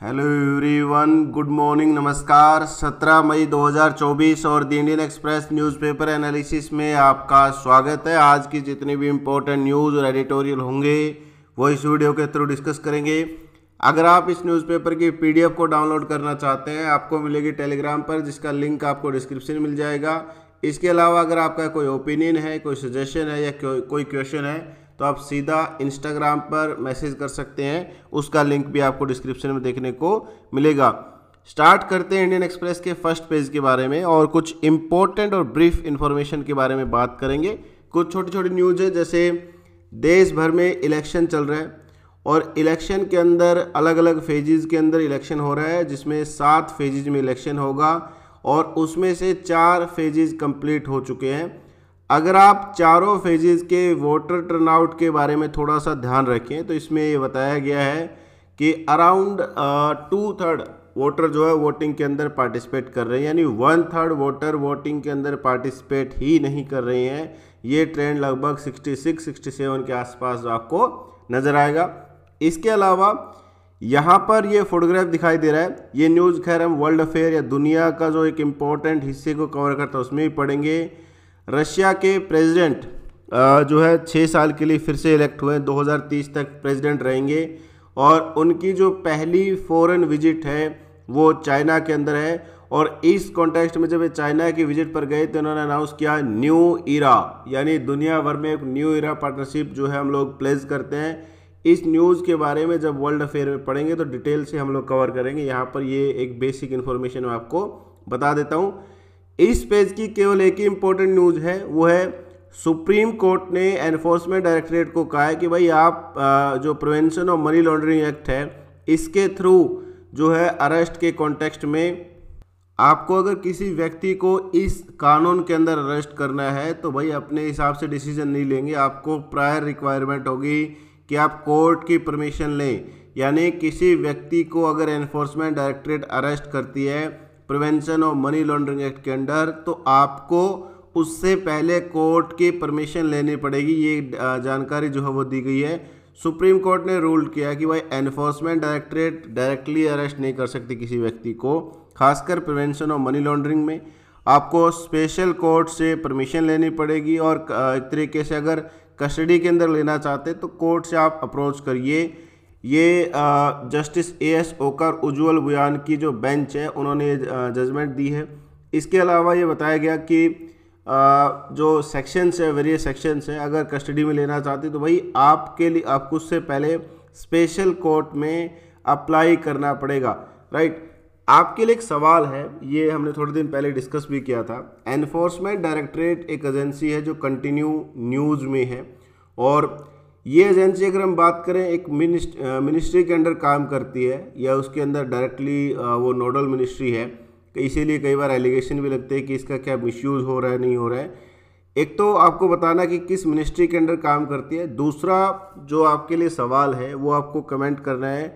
hello everyone good morning नमस्कार 17 मई 2024 और the Indian Express newspaper analysis में आपका स्वागत है आज की जितनी भी इम्पोर्टेंट न्यूज़ और एडिटोरियल होंगे वो इस वीडियो के थ्रू डिस्कस करेंगे अगर आप इस न्यूज़पेपर की पीडीएफ को डाउनलोड करना चाहते हैं आपको मिलेगी टेलीग्राम पर जिसका लिंक आपको डिस्क्रिप्शन मिल जाएगा इसके अलावा अगर आपका कोई ओपिनियन है कोई सजेशन है या कोई क्वेश्चन है तो आप सीधा इंस्टाग्राम पर मैसेज कर सकते हैं उसका लिंक भी आपको डिस्क्रिप्शन में देखने को मिलेगा स्टार्ट करते हैं इंडियन एक्सप्रेस के फर्स्ट पेज के बारे में और कुछ इम्पोर्टेंट और ब्रीफ इन्फॉर्मेशन के बारे में बात करेंगे कुछ छोटी छोटी न्यूज है जैसे देश भर में इलेक्शन चल रहा है और इलेक्शन के अंदर अलग अलग फेजिज़ के अंदर इलेक्शन हो रहा है जिसमें सात फेजेज में इलेक्शन होगा और उसमें से चार फेजेज कंप्लीट हो चुके हैं अगर आप चारों फेजेस के वोटर टर्नआउट के बारे में थोड़ा सा ध्यान रखें तो इसमें ये बताया गया है कि अराउंड टू थर्ड वोटर जो है वोटिंग के अंदर पार्टिसिपेट कर रहे हैं यानी वन थर्ड वोटर वोटिंग के अंदर पार्टिसिपेट ही नहीं कर रहे हैं ये ट्रेंड लगभग 66 67 के आसपास आपको नज़र आएगा इसके अलावा यहाँ पर ये फोटोग्राफ दिखाई दे रहा है ये न्यूज़ खैर हम वर्ल्ड अफेयर या दुनिया का जो एक इम्पोर्टेंट हिस्से को कवर करता है उसमें भी पढ़ेंगे रशिया के प्रेसिडेंट जो है छः साल के लिए फिर से इलेक्ट हुए 2030 तक प्रेसिडेंट रहेंगे और उनकी जो पहली फॉरेन विजिट है वो चाइना के अंदर है और इस कॉन्टेक्स्ट में जब वे चाइना की विजिट पर गए तो उन्होंने अनाउंस किया न्यू इरा यानी दुनिया भर में एक न्यू इरा पार्टनरशिप जो है हम लोग प्लेस करते हैं इस न्यूज़ के बारे में जब वर्ल्ड अफेयर में पढ़ेंगे तो डिटेल से हम लोग कवर करेंगे यहाँ पर ये एक बेसिक इन्फॉर्मेशन मैं आपको बता देता हूँ इस पेज की केवल एक ही इम्पोर्टेंट न्यूज़ है वो है सुप्रीम कोर्ट ने एनफोर्समेंट डायरेक्टरेट को कहा है कि भाई आप जो prevention of money laundering act है इसके थ्रू जो है अरेस्ट के कॉन्टेक्स्ट में आपको अगर किसी व्यक्ति को इस कानून के अंदर अरेस्ट करना है तो भाई अपने हिसाब से डिसीजन नहीं लेंगे आपको प्रायर रिक्वायरमेंट होगी कि आप कोर्ट की परमिशन लें यानी किसी व्यक्ति को अगर एनफोर्समेंट डायरेक्टरेट अरेस्ट करती है prevention of money laundering act के अंडर तो आपको उससे पहले कोर्ट की परमिशन लेनी पड़ेगी ये जानकारी जो है वो दी गई है सुप्रीम कोर्ट ने रूल किया कि भाई एनफोर्समेंट डायरेक्टरेट डायरेक्टली अरेस्ट नहीं कर सकती किसी व्यक्ति को खासकर प्रिवेंशन ऑफ मनी लॉन्ड्रिंग में आपको स्पेशल कोर्ट से परमिशन लेनी पड़ेगी और एक तरीके से अगर कस्टडी के अंदर लेना चाहते तो कोर्ट से आप अप्रोच करिए ये जस्टिस ए एस ओकर उज्ज्वल बयान की जो बेंच है उन्होंने जजमेंट दी है इसके अलावा ये बताया गया कि जो सेक्शंस है वेरियस सेक्शंस है अगर कस्टडी में लेना चाहते तो भाई आपके लिए आपको उससे पहले स्पेशल कोर्ट में अप्लाई करना पड़ेगा राइट आपके लिए एक सवाल है ये हमने थोड़े दिन पहले डिस्कस भी किया था एनफोर्समेंट डायरेक्टरेट एक एजेंसी है जो कंटिन्यू न्यूज़ में है और ये एजेंसी अगर हम बात करें एक मिनिस्ट मिनिस्ट्री के अंडर काम करती है या उसके अंदर डायरेक्टली वो नोडल मिनिस्ट्री है तो इसीलिए कई बार एलिगेशन भी लगते हैं कि इसका क्या मिसयूज़ हो रहा है नहीं हो रहा है एक तो आपको बताना कि किस मिनिस्ट्री के अंडर काम करती है दूसरा जो आपके लिए सवाल है वो आपको कमेंट करना है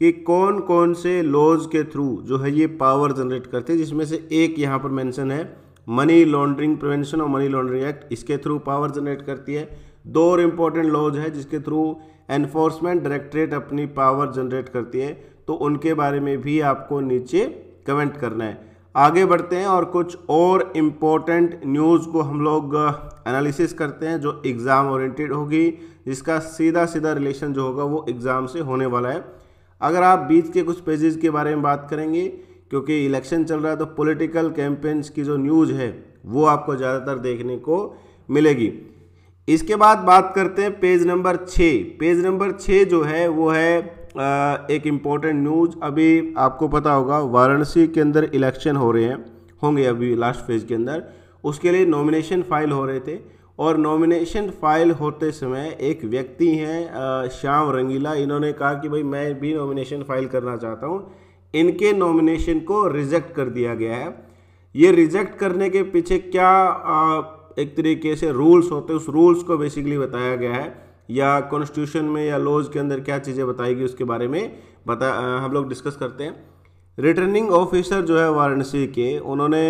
कि कौन कौन से लॉज के थ्रू जो है ये पावर जनरेट करते हैं जिसमें से एक यहाँ पर मेंशन है मनी लॉन्ड्रिंग प्रिवेंशन और मनी लॉन्ड्रिंग एक्ट इसके थ्रू पावर जनरेट करती है दो और इम्पोर्टेंट लॉज है जिसके थ्रू एनफोर्समेंट डायरेक्टरेट अपनी पावर जनरेट करती है तो उनके बारे में भी आपको नीचे कमेंट करना है आगे बढ़ते हैं और कुछ और इम्पोर्टेंट न्यूज़ को हम लोग एनालिसिस uh, करते हैं जो एग्ज़ाम ओरिएंटेड होगी जिसका सीधा सीधा रिलेशन जो होगा वो एग्ज़ाम से होने वाला है अगर आप बीच के कुछ पेजेस के बारे में बात करेंगे क्योंकि इलेक्शन चल रहा है तो पॉलिटिकल कैंपेन्स की जो न्यूज़ है वो आपको ज़्यादातर देखने को मिलेगी इसके बाद बात करते हैं पेज नंबर छः पेज नंबर छः जो है वो है एक इम्पॉर्टेंट न्यूज अभी आपको पता होगा वाराणसी के अंदर इलेक्शन हो रहे हैं होंगे अभी लास्ट फेज के अंदर उसके लिए नॉमिनेशन फाइल हो रहे थे और नॉमिनेशन फाइल होते समय एक व्यक्ति हैं श्याम रंगीला इन्होंने कहा कि भाई मैं भी नॉमिनेशन फाइल करना चाहता हूँ इनके नॉमिनेशन को रिजेक्ट कर दिया गया है ये रिजेक्ट करने के पीछे क्या आ, एक तरीके से रूल्स होते हैं उस रूल्स को बेसिकली बताया गया है या कॉन्स्टिट्यूशन में या लॉज के अंदर क्या चीज़ें बताई गई उसके बारे में बता हम लोग डिस्कस करते हैं रिटर्निंग ऑफिसर जो है वाराणसी के उन्होंने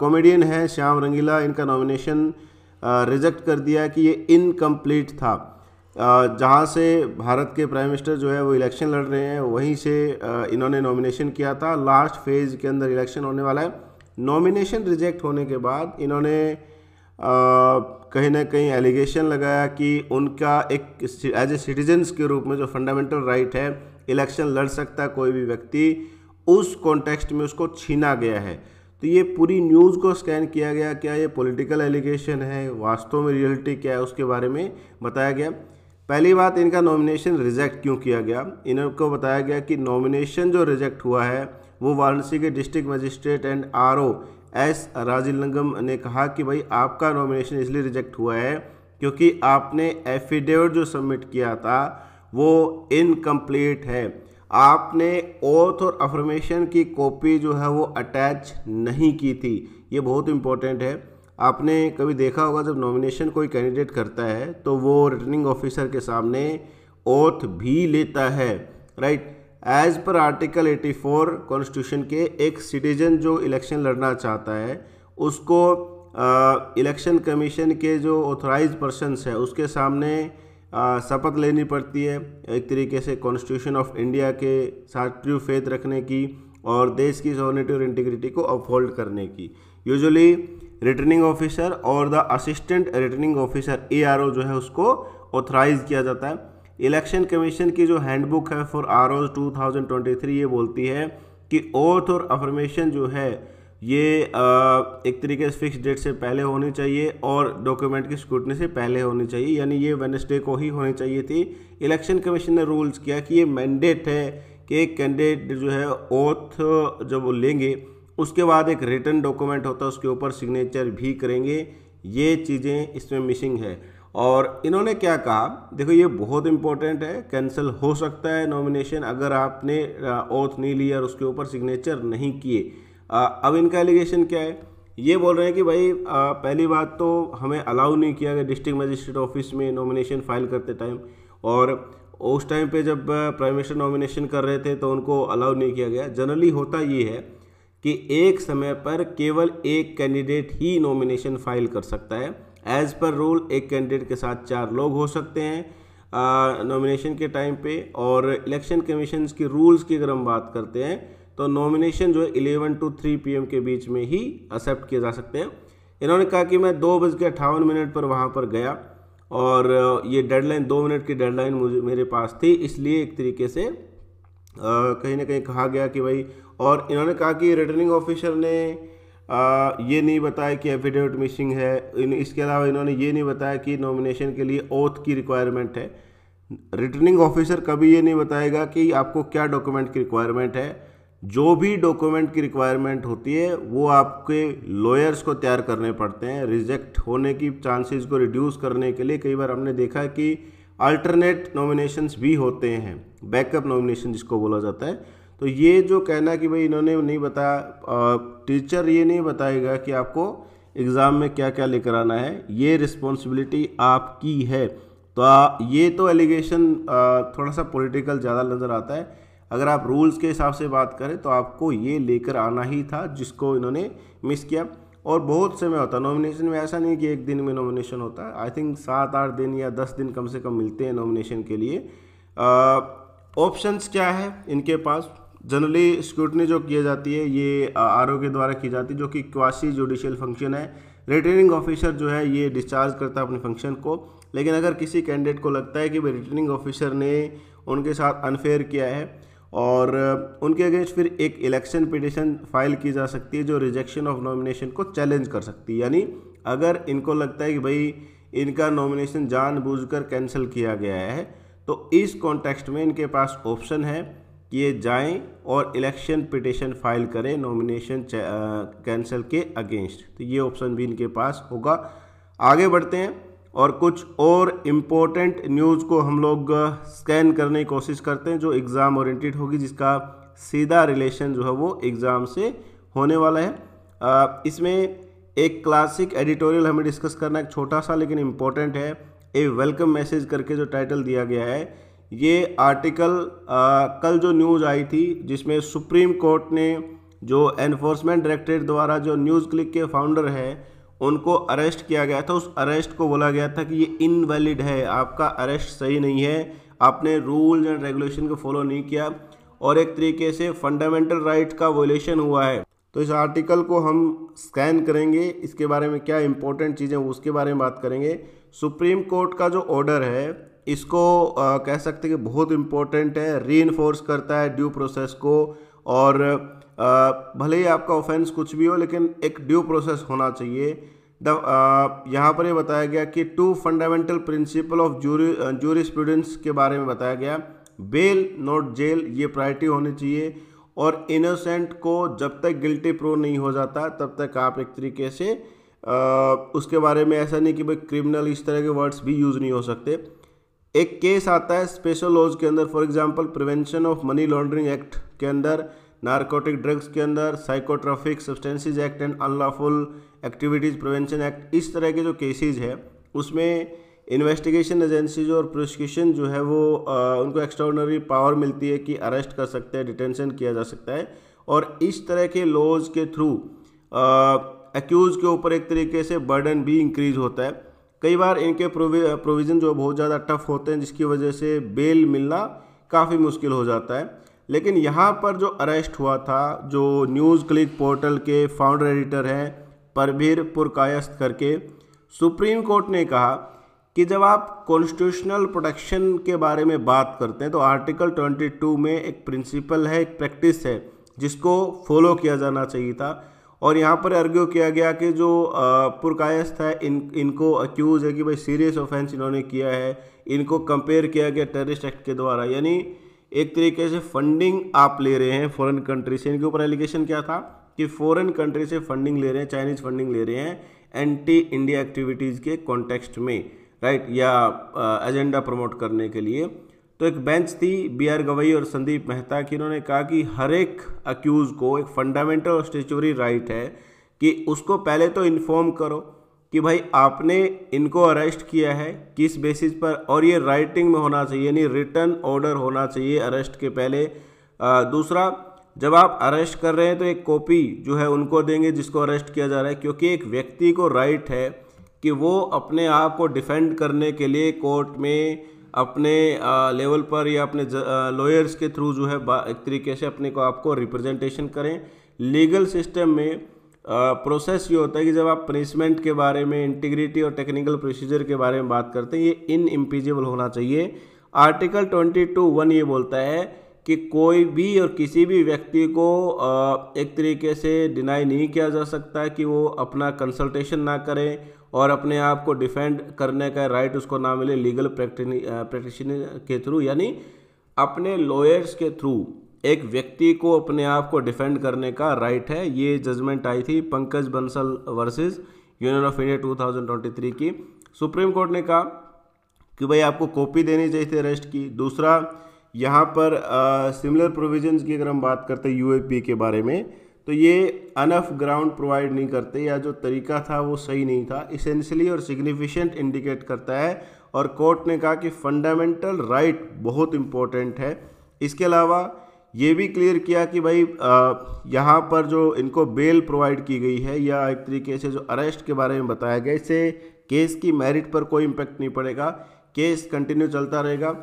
कॉमेडियन है श्याम रंगीला इनका नॉमिनेशन रिजेक्ट कर दिया कि ये इनकम्प्लीट था जहाँ से भारत के प्राइम मिनिस्टर जो है वो इलेक्शन लड़ रहे हैं वहीं से इन्होंने नॉमिनेशन किया था लास्ट फेज़ के अंदर इलेक्शन होने वाला है नॉमिनेशन रिजेक्ट होने के बाद इन्होंने कहीं ना कहीं एलिगेशन लगाया कि उनका एक एज ए सिटीजन्स के रूप में जो फंडामेंटल राइट है इलेक्शन लड़ सकता कोई भी व्यक्ति उस कॉन्टेक्स्ट में उसको छीना गया है तो ये पूरी न्यूज़ को स्कैन किया गया क्या ये पॉलिटिकल एलिगेशन है वास्तव में रियलिटी क्या है उसके बारे में बताया गया पहली बात इनका नॉमिनेशन रिजेक्ट क्यों किया गया इनको बताया गया कि नॉमिनेशन जो रिजेक्ट हुआ है वो वाराणसी के district magistrate and R O S Rajalingam ने कहा कि भाई आपका नॉमिनेशन इसलिए रिजेक्ट हुआ है क्योंकि आपने एफिडेविट जो सबमिट किया था वो इनकम्प्लीट है आपने ओथ और अफर्मेशन की कॉपी जो है वो अटैच नहीं की थी ये बहुत इम्पोर्टेंट है आपने कभी देखा होगा जब नॉमिनेशन कोई कैंडिडेट करता है तो वो रिटर्निंग ऑफिसर के सामने ओथ भी लेता है राइट एज पर आर्टिकल 84 कॉन्स्टिट्यूशन के एक सिटीजन जो इलेक्शन लड़ना चाहता है उसको इलेक्शन कमीशन के जो ऑथोराइज पर्सनस है उसके सामने शपथ लेनी पड़ती है एक तरीके से कॉन्स्टिट्यूशन ऑफ इंडिया के साथ ट्रू फेथ रखने की और देश की सोनिटी और इंटीग्रिटी को अपहोल्ड करने की यूजुअली रिटर्निंग ऑफिसर और the assistant returning officer a जो है उसको ऑथराइज किया जाता है इलेक्शन कमीशन की जो हैंडबुक है फॉर आर ओज टू ये बोलती है कि ओथ और अफर्मेशन जो है ये एक तरीके से फिक्स डेट से पहले होनी चाहिए और डॉक्यूमेंट की स्क्रूटनी से पहले होनी चाहिए यानी ये वेनसडे को ही होनी चाहिए थी इलेक्शन कमीशन ने रूल्स किया कि ये मैंडेट है कि एक कैंडिडेट जो है ओथ जब वो लेंगे उसके बाद एक रिटर्न डॉक्यूमेंट होता है उसके ऊपर सिग्नेचर भी करेंगे ये चीज़ें इसमें मिसिंग है और इन्होंने क्या कहा देखो ये बहुत इंपॉर्टेंट है कैंसिल हो सकता है नॉमिनेशन अगर आपने ओथ नहीं लिया और उसके ऊपर सिग्नेचर नहीं किए अब इनका एलिगेशन क्या है ये बोल रहे हैं कि भाई आ, पहली बात तो हमें अलाउ नहीं किया गया डिस्ट्रिक्ट मजिस्ट्रेट ऑफिस में नॉमिनेशन फाइल करते टाइम और उस टाइम पे जब प्राइम मिनिस्टर नॉमिनेशन कर रहे थे तो उनको अलाउ नहीं किया गया जनरली होता ये है कि एक समय पर केवल एक कैंडिडेट ही नॉमिनेशन फाइल कर सकता है एज़ पर रूल एक कैंडिडेट के साथ चार लोग हो सकते हैं नॉमिनेशन के टाइम पे और इलेक्शन कमीशन की रूल्स की अगर हम बात करते हैं तो नॉमिनेशन जो है इलेवन टू थ्री पीएम के बीच में ही एक्सेप्ट किए जा सकते हैं इन्होंने कहा कि मैं दो बज के अट्ठावन मिनट पर वहाँ पर गया और ये डेडलाइन दो मिनट की डेडलाइन मुझे मेरे पास थी इसलिए एक तरीके से कहीं ना कहीं कहा गया कि भाई और इन्होंने कहा कि रिटर्निंग ऑफिसर ने आ, ये नहीं बताया कि एफिडेविट मिसिंग है इन इसके अलावा इन्होंने ये नहीं बताया कि नॉमिनेशन के लिए ओथ की रिक्वायरमेंट है रिटर्निंग ऑफिसर कभी ये नहीं बताएगा कि आपको क्या डॉक्यूमेंट की रिक्वायरमेंट है जो भी डॉक्यूमेंट की रिक्वायरमेंट होती है वो आपके लॉयर्स को तैयार करने पड़ते हैं रिजेक्ट होने की चांसेस को रिड्यूस करने के लिए कई बार हमने देखा कि अल्टरनेट नॉमिनेशंस भी होते हैं बैकअप नॉमिनेशन जिसको बोला जाता है तो ये जो कहना कि भाई इन्होंने नहीं बताया टीचर ये नहीं बताएगा कि आपको एग्ज़ाम में क्या क्या लेकर आना है ये रिस्पॉन्सिबिलिटी आपकी है तो आ, ये तो एलिगेशन थोड़ा सा पॉलिटिकल ज़्यादा नज़र आता है अगर आप रूल्स के हिसाब से बात करें तो आपको ये लेकर आना ही था जिसको इन्होंने मिस किया और बहुत समय होता है नॉमिनेशन में ऐसा नहीं कि एक दिन में नॉमिनेशन होता है आई थिंक सात आठ दिन या दस दिन कम से कम मिलते हैं नॉमिनेशन के लिए ऑप्शंस क्या है इनके पास जनरली स्क्रूटनी जो की जाती है ये आर के द्वारा की जाती है जो कि क्वासी जुडिशियल फंक्शन है रिटर्निंग ऑफिसर जो है ये डिस्चार्ज करता है अपने फंक्शन को लेकिन अगर किसी कैंडिडेट को लगता है कि भाई रिटर्निंग ऑफिसर ने उनके साथ अनफेयर किया है और उनके अगेंस्ट फिर एक इलेक्शन पिटिशन फाइल की जा सकती है जो रिजेक्शन ऑफ नॉमिनेशन को चैलेंज कर सकती है यानी अगर इनको लगता है कि भाई इनका नॉमिनेशन जानबूझकर कैंसिल किया गया है तो इस कॉन्टेक्स्ट में इनके पास ऑप्शन है किए जाएं और इलेक्शन पिटिशन फाइल करें नॉमिनेशन कैंसिल के अगेंस्ट तो ये ऑप्शन भी इनके पास होगा आगे बढ़ते हैं और कुछ और इम्पोर्टेंट न्यूज़ को हम लोग स्कैन करने की कोशिश करते हैं जो एग्ज़ाम ओरिएंटेड होगी जिसका सीधा रिलेशन जो है वो एग्ज़ाम से होने वाला है इसमें एक क्लासिक एडिटोरियल हमें डिस्कस करना एक छोटा सा लेकिन इम्पोर्टेंट है ए वेलकम मैसेज करके जो टाइटल दिया गया है ये आर्टिकल आ, कल जो न्यूज़ आई थी जिसमें सुप्रीम कोर्ट ने जो एनफोर्समेंट डायरेक्टरेट द्वारा जो न्यूज़ क्लिक के फाउंडर हैं उनको अरेस्ट किया गया था उस अरेस्ट को बोला गया था कि ये इनवैलिड है आपका अरेस्ट सही नहीं है आपने रूल्स एंड रेगुलेशन को फॉलो नहीं किया और एक तरीके से फंडामेंटल राइट का वोलेशन हुआ है तो इस आर्टिकल को हम स्कैन करेंगे इसके बारे में क्या इंपॉर्टेंट चीज़ें उसके बारे में बात करेंगे सुप्रीम कोर्ट का जो ऑर्डर है इसको आ, कह सकते हैं कि बहुत इम्पोर्टेंट है री करता है ड्यू प्रोसेस को और आ, भले ही आपका ऑफेंस कुछ भी हो लेकिन एक ड्यू प्रोसेस होना चाहिए द यहाँ पर ये यह बताया गया कि two fundamental principle of jury jury students के बारे में बताया गया बेल नॉट जेल ये प्रायरिटी होनी चाहिए और इनोसेंट को जब तक गिल्टी प्रूव नहीं हो जाता तब तक आप एक तरीके से आ, उसके बारे में ऐसा नहीं कि भाई क्रिमिनल इस तरह के वर्ड्स भी यूज़ नहीं हो सकते एक केस आता है स्पेशल लॉज के अंदर for example prevention of money laundering act के अंदर नारकोटिक ड्रग्स के अंदर psychotropic substances act and unlawful activities prevention act इस तरह के जो केसेज है उसमें इन्वेस्टिगेशन एजेंसीज और प्रोसिक्यूशन जो है वो आ, उनको एक्स्ट्रॉर्डनरी पावर मिलती है कि अरेस्ट कर सकते हैं डिटेंशन किया जा सकता है और इस तरह के लॉज के थ्रू एक्यूज़ के ऊपर एक तरीके से बर्डन भी इंक्रीज होता है कई बार इनके प्रोविज़न जो बहुत ज़्यादा टफ होते हैं जिसकी वजह से बेल मिलना काफ़ी मुश्किल हो जाता है लेकिन यहाँ पर जो अरेस्ट हुआ था जो न्यूज़ क्लिक पोर्टल के फाउंडर एडिटर हैं परभीर पुरकायस्त करके सुप्रीम कोर्ट ने कहा कि जब आप कॉन्स्टिट्यूशनल प्रोटेक्शन के बारे में बात करते हैं तो आर्टिकल 22 में एक प्रिंसिपल है एक प्रैक्टिस है जिसको फॉलो किया जाना चाहिए था और यहाँ पर आर्ग्यू किया गया कि जो पुरकायस्थ है इन इनको अक्यूज़ है कि भाई सीरियस ऑफेंस इन्होंने किया है इनको कंपेयर किया गया टेररिस्ट एक्ट के द्वारा यानी एक तरीके से फंडिंग आप ले रहे हैं फॉरेन कंट्री से इनके ऊपर एलिगेशन क्या था कि फॉरेन कंट्री से फंडिंग ले रहे हैं चाइनीज फंडिंग ले रहे हैं एंटी इंडिया एक्टिविटीज़ के कॉन्टेक्स्ट में राइट या एजेंडा प्रमोट करने के लिए तो एक बेंच थी बी आर गवई और संदीप मेहता की इन्होंने कहा कि हर एक अक्यूज़ को एक फंडामेंटल और स्टेचुरी राइट है कि उसको पहले तो इन्फॉर्म करो कि भाई आपने इनको अरेस्ट किया है किस बेसिस पर और ये राइटिंग में होना चाहिए यानी रिटर्न ऑर्डर होना चाहिए अरेस्ट के पहले आ, दूसरा जब आप अरेस्ट कर रहे हैं तो एक कॉपी जो है उनको देंगे जिसको अरेस्ट किया जा रहा है क्योंकि एक व्यक्ति को राइट है कि वो अपने आप को डिफेंड करने के लिए कोर्ट में अपने लेवल पर या अपने लॉयर्स के थ्रू जो है एक तरीके से अपने को आपको रिप्रेजेंटेशन करें लीगल सिस्टम में प्रोसेस ये होता है कि जब आप पनिशमेंट के बारे में इंटीग्रिटी और टेक्निकल प्रोसीजर के बारे में बात करते हैं ये इन इम्पीजिबल होना चाहिए आर्टिकल ट्वेंटी टू वन ये बोलता है कि कोई भी और किसी भी व्यक्ति को एक तरीके से डिनाई नहीं किया जा सकता कि वो अपना कंसल्टेशन ना करें और अपने आप को डिफेंड करने का राइट उसको ना मिले लीगल प्रैक्टिशनर के थ्रू यानी अपने लॉयर्स के थ्रू एक व्यक्ति को अपने आप को डिफेंड करने का राइट है ये जजमेंट आई थी Pankaj Bansal versus union of India 2023 की सुप्रीम कोर्ट ने कहा कि भाई आपको कॉपी देनी चाहिए थी अरेस्ट की दूसरा यहाँ पर सिमिलर प्रोविजंस की अगर हम बात करते हैं यूएपी के बारे में तो ये अनफ ग्राउंड प्रोवाइड नहीं करते या जो तरीका था वो सही नहीं था इसेंशली और सिग्निफिशेंट इंडिकेट करता है और कोर्ट ने कहा कि फंडामेंटल राइट right बहुत इम्पोर्टेंट है इसके अलावा ये भी क्लियर किया कि भाई यहाँ पर जो इनको बेल प्रोवाइड की गई है या एक तरीके से जो अरेस्ट के बारे में बताया गया इससे केस की मेरिट पर कोई इम्पैक्ट नहीं पड़ेगा केस कंटिन्यू चलता रहेगा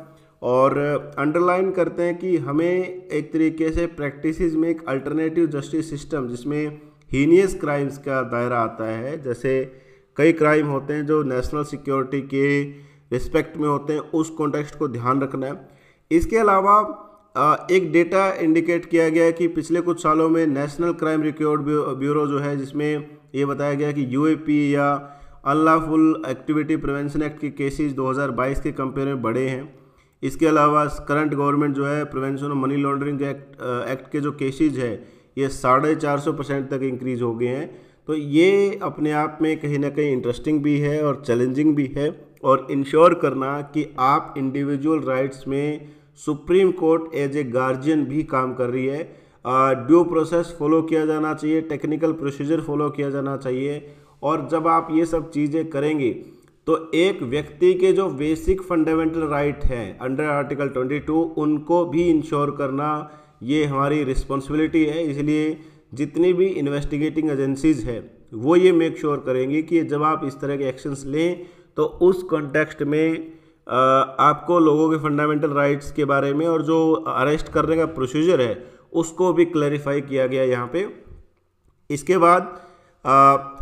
और अंडरलाइन करते हैं कि हमें एक तरीके से प्रैक्टिस में एक अल्टरनेटिव जस्टिस सिस्टम जिसमें हीनियस क्राइम्स का दायरा आता है जैसे कई क्राइम होते हैं जो नेशनल सिक्योरिटी के रिस्पेक्ट में होते हैं उस कॉन्टेक्स्ट को ध्यान रखना है इसके अलावा एक डेटा इंडिकेट किया गया है कि पिछले कुछ सालों में नेशनल क्राइम रिकॉर्ड ब्यूरो जो है जिसमें ये बताया गया कि यू या अनलाफुल एक्टिविटी प्रिवेंशन एक्ट के केसेस 2022 के कंपेयर में बढ़े हैं इसके अलावा करंट गवर्नमेंट जो है prevention of money laundering act act के जो केसेज है ये साढ़े चार सौ परसेंट तक इंक्रीज हो गए हैं तो ये अपने आप में कहीं ना कहीं इंटरेस्टिंग भी है और चैलेंजिंग भी है और इंश्योर करना कि आप इंडिविजुअल राइट्स में supreme court as a guardian भी काम कर रही है ड्यू प्रोसेस फॉलो किया जाना चाहिए टेक्निकल प्रोसीजर फॉलो किया जाना चाहिए और जब आप ये सब चीज़ें करेंगे तो एक व्यक्ति के जो बेसिक फंडामेंटल राइट हैं अंडर आर्टिकल 22 उनको भी इंश्योर करना ये हमारी रिस्पॉन्सिबिलिटी है इसलिए जितनी भी इन्वेस्टिगेटिंग एजेंसीज़ हैं वो ये मेक श्योर sure करेंगी कि जब आप इस तरह के एक्शंस लें तो उस कॉन्टेक्स्ट में आपको लोगों के फंडामेंटल राइट्स के बारे में और जो अरेस्ट करने का प्रोसीजर है उसको भी क्लैरिफाई किया गया यहाँ पे इसके बाद आ,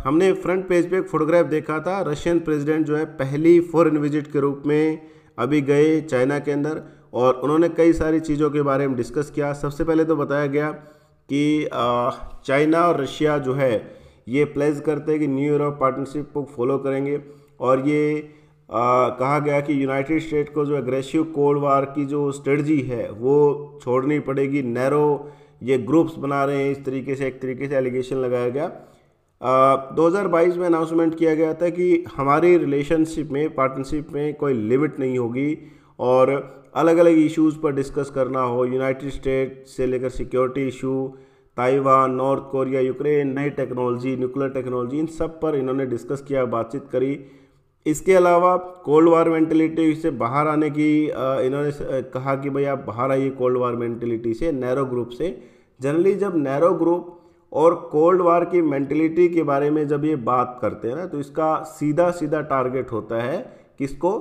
हमने फ्रंट पेज पे एक फोटोग्राफ देखा था रशियन प्रेसिडेंट जो है पहली फॉरेन विजिट के रूप में अभी गए चाइना के अंदर और उन्होंने कई सारी चीज़ों के बारे में डिस्कस किया सबसे पहले तो बताया गया कि चाइना और रशिया जो है ये प्लेज करते हैं कि न्यू यूरोप पार्टनरशिप को फॉलो करेंगे और ये आ, कहा गया कि यूनाइटेड स्टेट को जो एग्रेसिव कोल्ड वार की जो स्ट्रेटजी है वो छोड़नी पड़ेगी नैरो ये ग्रुप्स बना रहे हैं इस तरीके से एक तरीके से एलिगेशन लगाया गया दो हज़ार बाईस में अनाउंसमेंट किया गया था कि हमारी रिलेशनशिप में पार्टनरशिप में कोई लिमिट नहीं होगी और अलग अलग इश्यूज़ पर डिस्कस करना हो यूनाइटेड स्टेट से लेकर security issue Taiwan North Korea Ukraine नई टेक्नोलॉजी न्यूक्लियर टेक्नोलॉजी इन सब पर इन्होंने डिस्कस किया बातचीत करी इसके अलावा कोल्ड वार मेंटेलिटी से बाहर आने की इन्होंने कहा कि भाई आप बाहर आइए कोल्ड वार मेंटेलिटी से नैरो ग्रुप से जनरली जब नैरो ग्रुप और कोल्ड वार की मेंटलिटी के बारे में जब ये बात करते हैं ना तो इसका सीधा सीधा टारगेट होता है किसको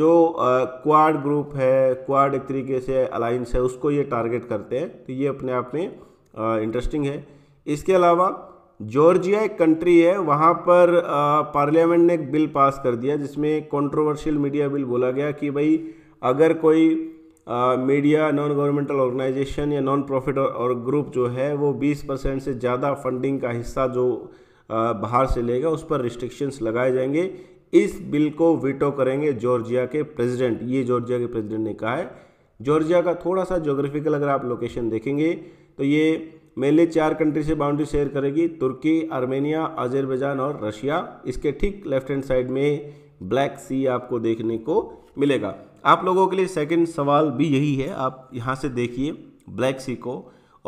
जो क्वाड ग्रुप है क्वाड एक तरीके से अलाइंस है उसको ये टारगेट करते हैं तो ये अपने आप में इंटरेस्टिंग है इसके अलावा जॉर्जिया एक कंट्री है वहाँ पर पार्लियामेंट ने एक बिल पास कर दिया जिसमें कंट्रोवर्शियल मीडिया बिल बोला गया कि भाई अगर कोई मीडिया नॉन गवर्नमेंटल ऑर्गेनाइजेशन या नॉन प्रॉफिट और ग्रुप जो है वो 20 परसेंट से ज़्यादा फंडिंग का हिस्सा जो बाहर से लेगा उस पर रिस्ट्रिक्शंस लगाए जाएंगे इस बिल को वीटो करेंगे जॉर्जिया के प्रेसिडेंट ये जॉर्जिया के प्रेसिडेंट ने कहा है जॉर्जिया का थोड़ा सा जोग्राफिकल अगर आप लोकेशन देखेंगे तो ये मेले चार कंट्री से बाउंड्री शेयर करेगी तुर्की आर्मेनिया अजरबैजान और रशिया इसके ठीक लेफ्ट हैंड साइड में ब्लैक सी आपको देखने को मिलेगा आप लोगों के लिए सेकंड सवाल भी यही है आप यहाँ से देखिए ब्लैक सी को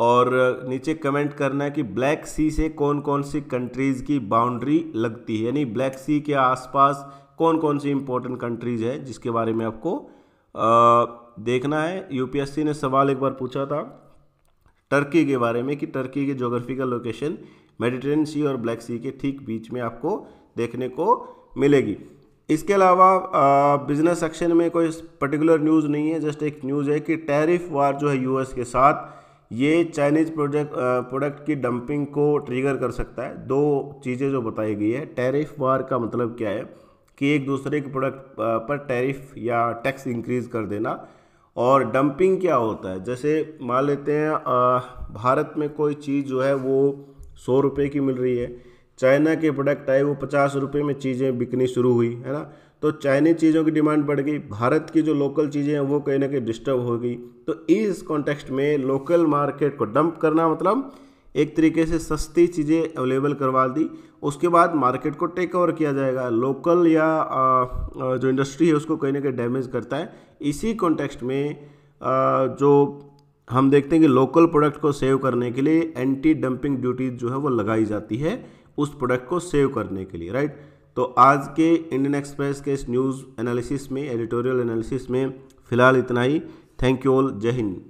और नीचे कमेंट करना है कि ब्लैक सी से कौन कौन सी कंट्रीज़ की बाउंड्री लगती है यानी ब्लैक सी के आसपास कौन कौन सी इंपॉर्टेंट कंट्रीज़ है जिसके बारे में आपको आ, देखना है यूपीएससी ने सवाल एक बार पूछा था टर्की के बारे में कि टर्की के जोग्राफिकल लोकेशन मेडिटेन सी और ब्लैक सी के ठीक बीच में आपको देखने को मिलेगी इसके अलावा बिजनेस सेक्शन में कोई पर्टिकुलर न्यूज़ नहीं है जस्ट एक न्यूज़ है कि टैरिफ वार जो है यूएस के साथ ये चाइनीज़ प्रोजेक्ट प्रोडक्ट की डंपिंग को ट्रिगर कर सकता है दो चीज़ें जो बताई गई है टैरिफ वार का मतलब क्या है कि एक दूसरे के प्रोडक्ट पर टैरिफ या टैक्स इंक्रीज़ कर देना और डंपिंग क्या होता है जैसे मान लेते हैं भारत में कोई चीज़ जो है वो सौ रुपये की मिल रही है चाइना के प्रोडक्ट आए वो पचास रुपये में चीज़ें बिकनी शुरू हुई है ना तो चाइनीज चीज़ों की डिमांड बढ़ गई भारत की जो लोकल चीज़ें हैं वो कहीं ना कहीं डिस्टर्ब हो गई तो इस कॉन्टेक्स्ट में लोकल मार्केट को डंप करना मतलब एक तरीके से सस्ती चीज़ें अवेलेबल करवा दी उसके बाद मार्केट को टेक ओवर किया जाएगा लोकल या जो इंडस्ट्री है उसको कहीं ना कहीं डैमेज करता है इसी कॉन्टेक्स्ट में जो हम देखते हैं कि लोकल प्रोडक्ट को सेव करने के लिए एंटी डंपिंग ड्यूटी जो है वो लगाई जाती है उस प्रोडक्ट को सेव करने के लिए राइट तो आज के इंडियन एक्सप्रेस के इस न्यूज़ एनालिसिस में एडिटोरियल एनालिसिस में फ़िलहाल इतना ही थैंक यू ऑल जय हिंद